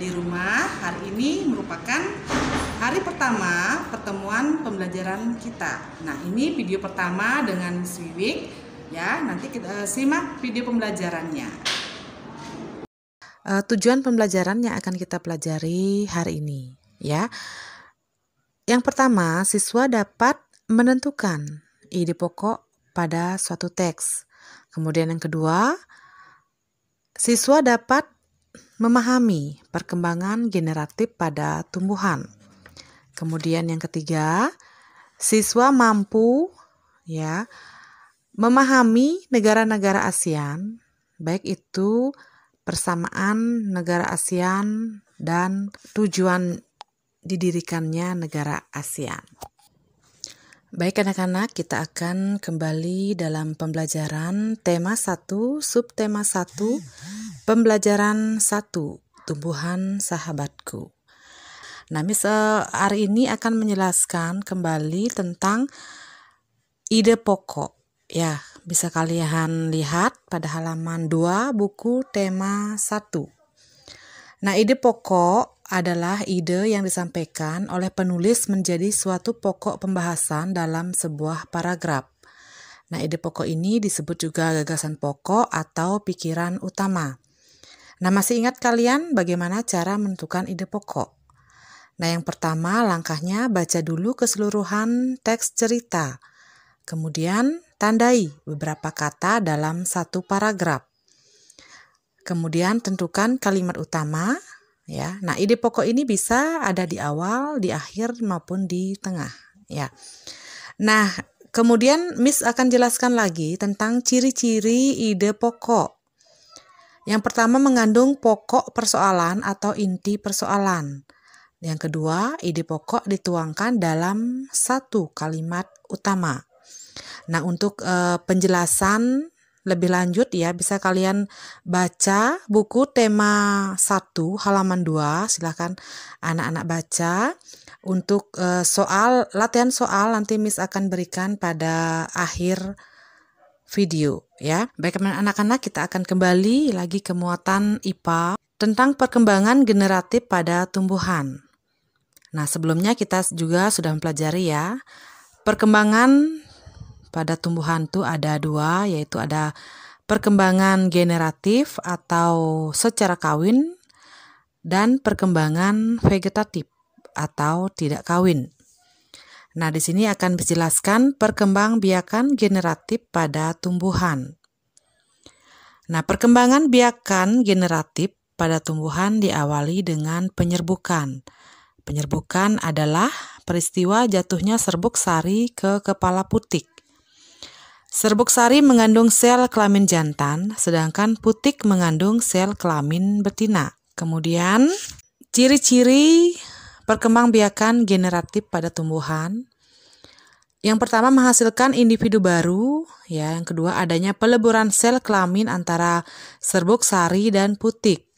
di rumah hari ini merupakan hari pertama pertemuan pembelajaran kita. Nah, ini video pertama dengan Swiwik ya. Nanti kita uh, simak video pembelajarannya. Uh, tujuan pembelajaran yang akan kita pelajari hari ini ya. Yang pertama, siswa dapat menentukan ide pokok pada suatu teks. Kemudian yang kedua, siswa dapat memahami perkembangan generatif pada tumbuhan. Kemudian yang ketiga, siswa mampu ya memahami negara-negara ASEAN, baik itu persamaan negara ASEAN dan tujuan didirikannya negara ASEAN. Baik anak-anak, kita akan kembali dalam pembelajaran tema 1, subtema 1 Pembelajaran 1. Tumbuhan sahabatku. Nah, Miss hari ini akan menjelaskan kembali tentang ide pokok. Ya, bisa kalian lihat pada halaman 2 buku tema 1. Nah, ide pokok adalah ide yang disampaikan oleh penulis menjadi suatu pokok pembahasan dalam sebuah paragraf. Nah, ide pokok ini disebut juga gagasan pokok atau pikiran utama. Nah, masih ingat kalian bagaimana cara menentukan ide pokok? Nah, yang pertama langkahnya baca dulu keseluruhan teks cerita. Kemudian tandai beberapa kata dalam satu paragraf. Kemudian tentukan kalimat utama, ya. Nah, ide pokok ini bisa ada di awal, di akhir maupun di tengah, ya. Nah, kemudian Miss akan jelaskan lagi tentang ciri-ciri ide pokok. Yang pertama mengandung pokok persoalan atau inti persoalan. Yang kedua, ide pokok dituangkan dalam satu kalimat utama. Nah, untuk e, penjelasan lebih lanjut ya, bisa kalian baca buku tema 1 halaman 2, silahkan anak-anak baca. Untuk e, soal latihan soal nanti Miss akan berikan pada akhir video ya. Bagaimana anak-anak kita akan kembali lagi ke muatan IPA tentang perkembangan generatif pada tumbuhan. Nah, sebelumnya kita juga sudah mempelajari ya, perkembangan pada tumbuhan itu ada dua, yaitu ada perkembangan generatif atau secara kawin dan perkembangan vegetatif atau tidak kawin. Nah, di sini akan dijelaskan perkembang biakan generatif pada tumbuhan. Nah, perkembangan biakan generatif pada tumbuhan diawali dengan penyerbukan. Penyerbukan adalah peristiwa jatuhnya serbuk sari ke kepala putik. Serbuk sari mengandung sel kelamin jantan, sedangkan putik mengandung sel kelamin betina. Kemudian, ciri-ciri Perkembangbiakan generatif pada tumbuhan. Yang pertama menghasilkan individu baru, ya. Yang kedua adanya peleburan sel kelamin antara serbuk sari dan putik.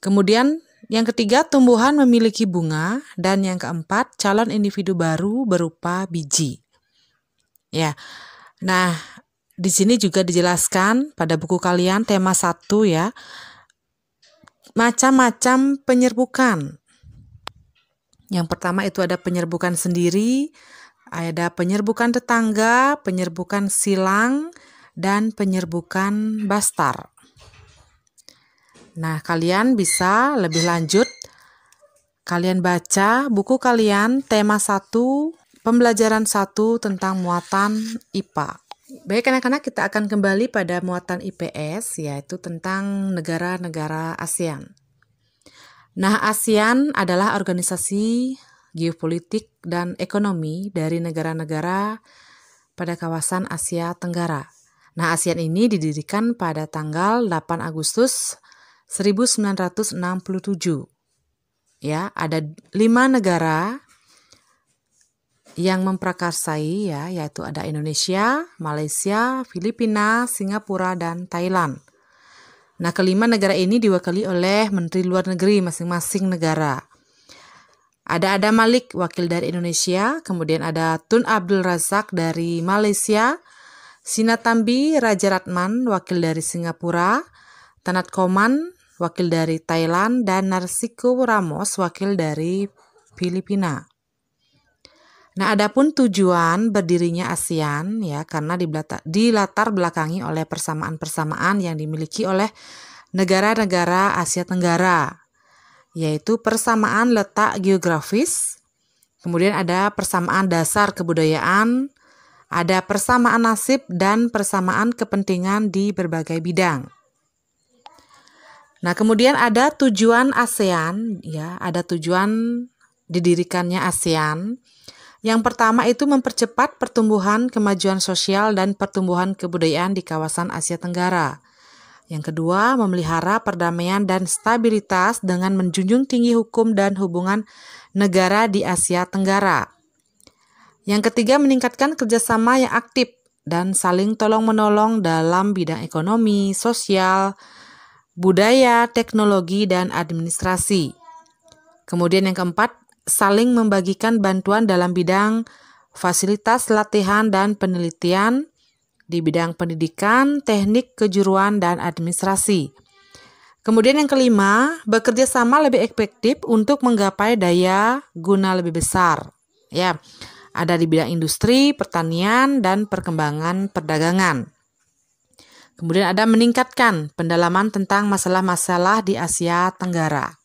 Kemudian yang ketiga tumbuhan memiliki bunga dan yang keempat calon individu baru berupa biji. Ya. Nah, di sini juga dijelaskan pada buku kalian tema 1 ya. Macam-macam penyerbukan. Yang pertama itu ada penyerbukan sendiri, ada penyerbukan tetangga, penyerbukan silang, dan penyerbukan bastar. Nah, kalian bisa lebih lanjut. Kalian baca buku kalian tema 1, pembelajaran 1 tentang muatan IPA. Baik anak-anak, kita akan kembali pada muatan IPS yaitu tentang negara-negara ASEAN. Nah, ASEAN adalah organisasi geopolitik dan ekonomi dari negara-negara pada kawasan Asia Tenggara. Nah, ASEAN ini didirikan pada tanggal 8 Agustus 1967. Ya, ada lima negara yang memprakarsai ya, yaitu ada Indonesia, Malaysia, Filipina, Singapura, dan Thailand. Nah, kelima negara ini diwakili oleh menteri luar negeri masing-masing negara. Ada Adam Malik, wakil dari Indonesia, kemudian ada Tun Abdul Razak dari Malaysia, Sinatambi Raja Ratman, wakil dari Singapura, Tanat Koman, wakil dari Thailand, dan Narsiko Ramos, wakil dari Filipina. Nah, adapun tujuan berdirinya ASEAN ya karena di latar belakangi oleh persamaan-persamaan yang dimiliki oleh negara-negara Asia Tenggara, yaitu persamaan letak geografis, kemudian ada persamaan dasar kebudayaan, ada persamaan nasib dan persamaan kepentingan di berbagai bidang. Nah, kemudian ada tujuan ASEAN ya, ada tujuan didirikannya ASEAN yang pertama itu mempercepat pertumbuhan kemajuan sosial dan pertumbuhan kebudayaan di kawasan Asia Tenggara. Yang kedua, memelihara perdamaian dan stabilitas dengan menjunjung tinggi hukum dan hubungan negara di Asia Tenggara. Yang ketiga, meningkatkan kerjasama yang aktif dan saling tolong-menolong dalam bidang ekonomi, sosial, budaya, teknologi, dan administrasi. Kemudian yang keempat, saling membagikan bantuan dalam bidang fasilitas latihan dan penelitian di bidang pendidikan, teknik kejuruan, dan administrasi. Kemudian yang kelima, bekerja sama lebih efektif untuk menggapai daya guna lebih besar. Ya, ada di bidang industri, pertanian, dan perkembangan perdagangan. Kemudian ada meningkatkan pendalaman tentang masalah-masalah di Asia Tenggara.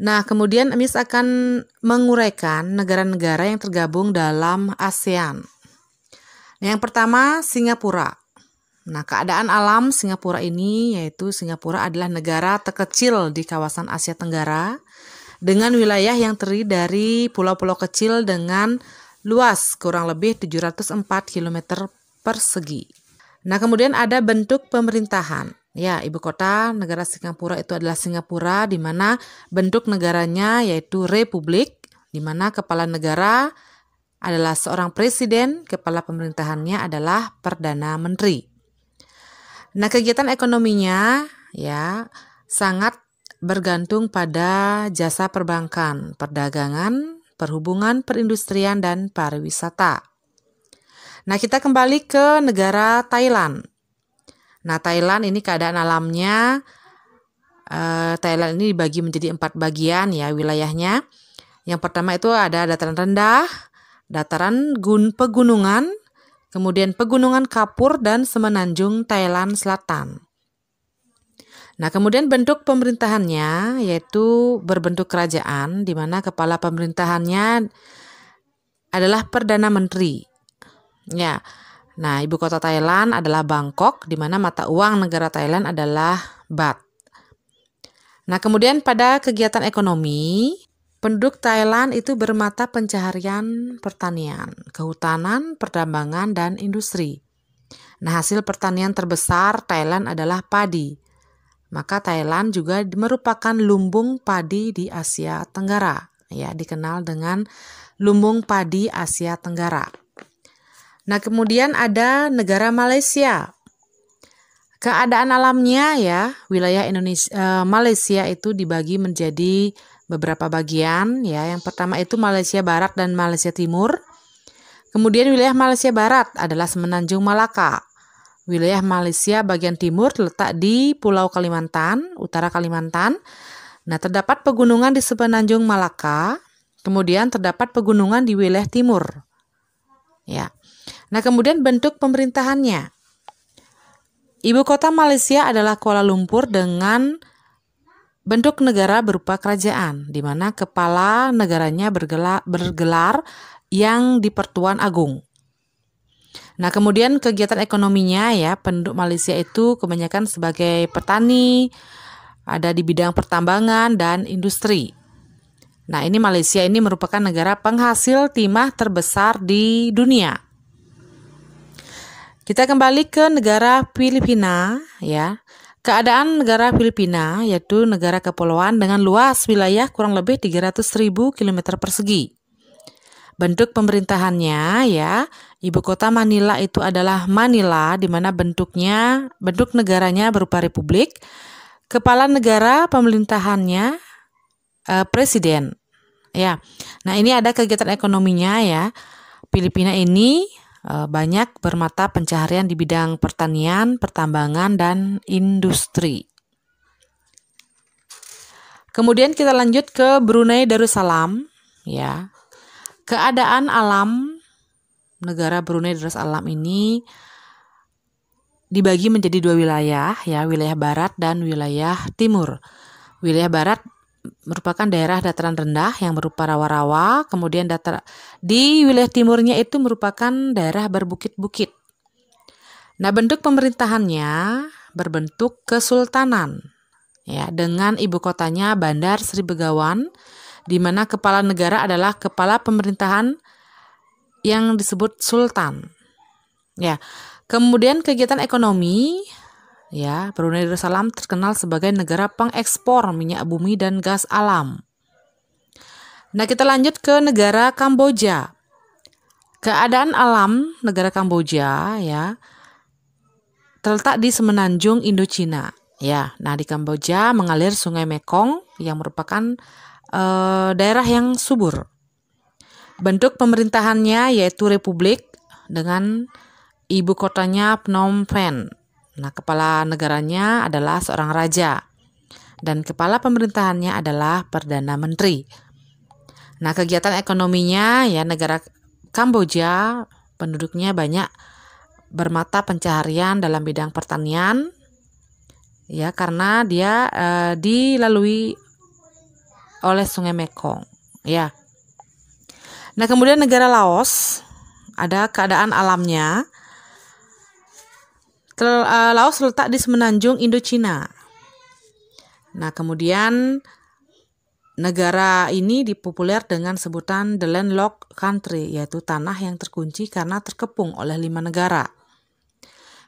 Nah, kemudian Miss akan menguraikan negara-negara yang tergabung dalam ASEAN. yang pertama, Singapura. Nah, keadaan alam Singapura ini yaitu Singapura adalah negara terkecil di kawasan Asia Tenggara dengan wilayah yang terdiri dari pulau-pulau kecil dengan luas kurang lebih 704 km persegi. Nah, kemudian ada bentuk pemerintahan. Ya, ibu kota negara Singapura itu adalah Singapura di mana bentuk negaranya yaitu republik di mana kepala negara adalah seorang presiden, kepala pemerintahannya adalah perdana menteri. Nah, kegiatan ekonominya ya sangat bergantung pada jasa perbankan, perdagangan, perhubungan, perindustrian dan pariwisata. Nah, kita kembali ke negara Thailand. Nah, Thailand ini keadaan alamnya uh, Thailand ini dibagi menjadi empat bagian ya wilayahnya. Yang pertama itu ada dataran rendah, dataran gun pegunungan, kemudian pegunungan Kapur dan semenanjung Thailand Selatan. Nah, kemudian bentuk pemerintahannya yaitu berbentuk kerajaan di mana kepala pemerintahannya adalah perdana menteri. Ya. Nah, ibu kota Thailand adalah Bangkok, di mana mata uang negara Thailand adalah baht. Nah, kemudian pada kegiatan ekonomi, penduduk Thailand itu bermata pencaharian pertanian, kehutanan, perdambangan, dan industri. Nah, hasil pertanian terbesar Thailand adalah padi. Maka Thailand juga merupakan lumbung padi di Asia Tenggara, ya dikenal dengan lumbung padi Asia Tenggara. Nah, kemudian ada negara Malaysia. Keadaan alamnya ya, wilayah Indonesia eh, Malaysia itu dibagi menjadi beberapa bagian ya. Yang pertama itu Malaysia Barat dan Malaysia Timur. Kemudian wilayah Malaysia Barat adalah Semenanjung Malaka. Wilayah Malaysia bagian timur terletak di Pulau Kalimantan, utara Kalimantan. Nah, terdapat pegunungan di Semenanjung Malaka. Kemudian terdapat pegunungan di wilayah timur. Ya. Nah, kemudian bentuk pemerintahannya. Ibu kota Malaysia adalah Kuala Lumpur dengan bentuk negara berupa kerajaan, di mana kepala negaranya bergelar, bergelar yang di Pertuan Agung. Nah, kemudian kegiatan ekonominya ya, penduduk Malaysia itu kebanyakan sebagai petani, ada di bidang pertambangan dan industri. Nah, ini Malaysia ini merupakan negara penghasil timah terbesar di dunia. Kita kembali ke negara Filipina ya. Keadaan negara Filipina yaitu negara kepulauan dengan luas wilayah kurang lebih 300.000 km persegi. Bentuk pemerintahannya ya, ibu kota Manila itu adalah Manila di mana bentuknya bentuk negaranya berupa republik. Kepala negara pemerintahannya eh, presiden. Ya. Nah, ini ada kegiatan ekonominya ya. Filipina ini Eh, banyak bermata pencaharian di bidang pertanian, pertambangan, dan industri. Kemudian kita lanjut ke Brunei Darussalam, ya. Keadaan alam negara Brunei Darussalam ini dibagi menjadi dua wilayah, ya, wilayah barat dan wilayah timur. Wilayah barat merupakan daerah dataran rendah yang berupa rawa-rawa, kemudian datar di wilayah timurnya itu merupakan daerah berbukit-bukit. Nah, bentuk pemerintahannya berbentuk kesultanan ya dengan ibu kotanya Bandar Sri Begawan di mana kepala negara adalah kepala pemerintahan yang disebut sultan. Ya. Kemudian kegiatan ekonomi Ya, Brunei Darussalam terkenal sebagai negara pengekspor minyak bumi dan gas alam. Nah, kita lanjut ke negara Kamboja. Keadaan alam negara Kamboja ya terletak di semenanjung Indochina. Ya, nah di Kamboja mengalir Sungai Mekong yang merupakan e, daerah yang subur. Bentuk pemerintahannya yaitu republik dengan ibu kotanya Phnom Penh. Nah, kepala negaranya adalah seorang raja dan kepala pemerintahannya adalah perdana menteri. Nah, kegiatan ekonominya ya negara Kamboja penduduknya banyak bermata pencaharian dalam bidang pertanian ya karena dia eh, dilalui oleh Sungai Mekong ya. Nah, kemudian negara Laos ada keadaan alamnya uh, Laos letak di semenanjung Indochina. Nah, kemudian negara ini dipopuler dengan sebutan the landlocked country, yaitu tanah yang terkunci karena terkepung oleh lima negara.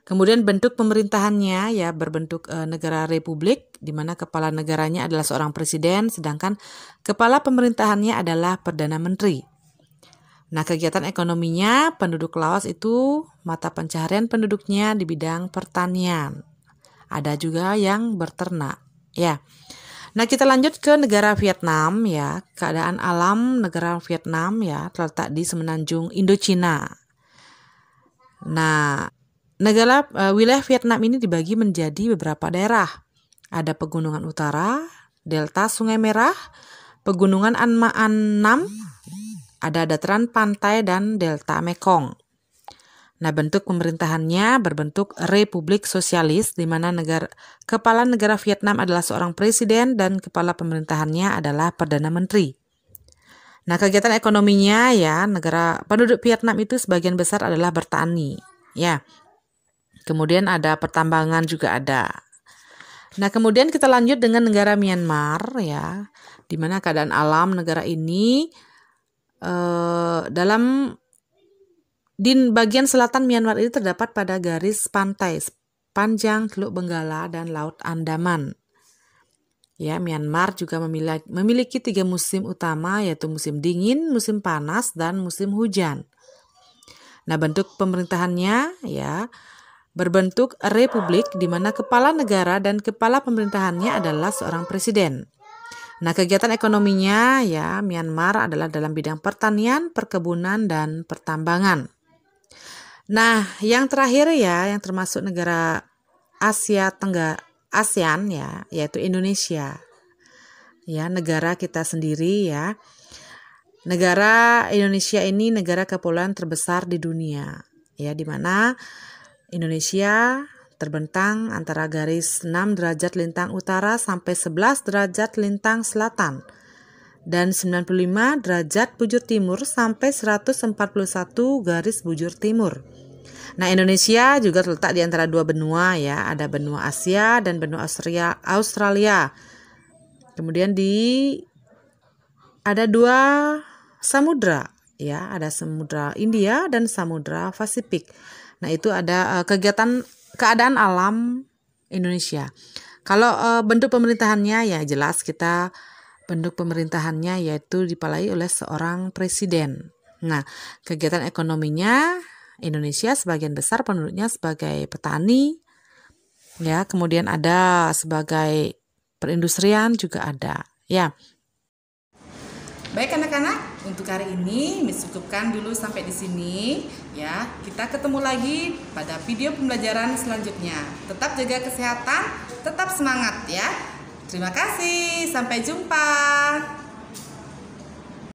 Kemudian bentuk pemerintahannya ya berbentuk e, negara republik di mana kepala negaranya adalah seorang presiden sedangkan kepala pemerintahannya adalah perdana menteri. Nah, kegiatan ekonominya penduduk Laos itu mata pencaharian penduduknya di bidang pertanian. Ada juga yang berternak, ya. Nah, kita lanjut ke negara Vietnam ya. Keadaan alam negara Vietnam ya terletak di semenanjung Indochina. Nah, negara uh, wilayah Vietnam ini dibagi menjadi beberapa daerah. Ada pegunungan utara, delta Sungai Merah, pegunungan Anma Nam ada dataran pantai dan delta Mekong. Nah, bentuk pemerintahannya berbentuk Republik Sosialis di mana negara kepala negara Vietnam adalah seorang presiden dan kepala pemerintahannya adalah perdana menteri. Nah, kegiatan ekonominya ya, negara penduduk Vietnam itu sebagian besar adalah bertani, ya. Kemudian ada pertambangan juga ada. Nah, kemudian kita lanjut dengan negara Myanmar ya, di mana keadaan alam negara ini Eh, dalam di bagian selatan Myanmar ini terdapat pada garis pantai panjang Teluk Benggala dan Laut Andaman. Ya, Myanmar juga memiliki, memiliki tiga musim utama yaitu musim dingin, musim panas, dan musim hujan. Nah, bentuk pemerintahannya ya berbentuk republik di mana kepala negara dan kepala pemerintahannya adalah seorang presiden. Nah, kegiatan ekonominya ya Myanmar adalah dalam bidang pertanian, perkebunan dan pertambangan. Nah, yang terakhir ya yang termasuk negara Asia Tenggara ASEAN ya, yaitu Indonesia. Ya, negara kita sendiri ya. Negara Indonesia ini negara kepulauan terbesar di dunia, ya, di mana Indonesia terbentang antara garis 6 derajat lintang utara sampai 11 derajat lintang selatan dan 95 derajat bujur timur sampai 141 garis bujur timur. Nah, Indonesia juga terletak di antara dua benua ya, ada benua Asia dan benua Australia. Australia. Kemudian di ada dua samudra ya, ada samudra India dan samudra Pasifik. Nah, itu ada eh, kegiatan keadaan alam Indonesia. Kalau uh, bentuk pemerintahannya ya jelas kita bentuk pemerintahannya yaitu dipalai oleh seorang presiden. Nah, kegiatan ekonominya Indonesia sebagian besar penduduknya sebagai petani ya, kemudian ada sebagai perindustrian juga ada. Ya. Baik anak-anak, untuk hari ini Miss cukupkan dulu sampai di sini ya. Kita ketemu lagi pada video pembelajaran selanjutnya. Tetap jaga kesehatan, tetap semangat ya. Terima kasih, sampai jumpa.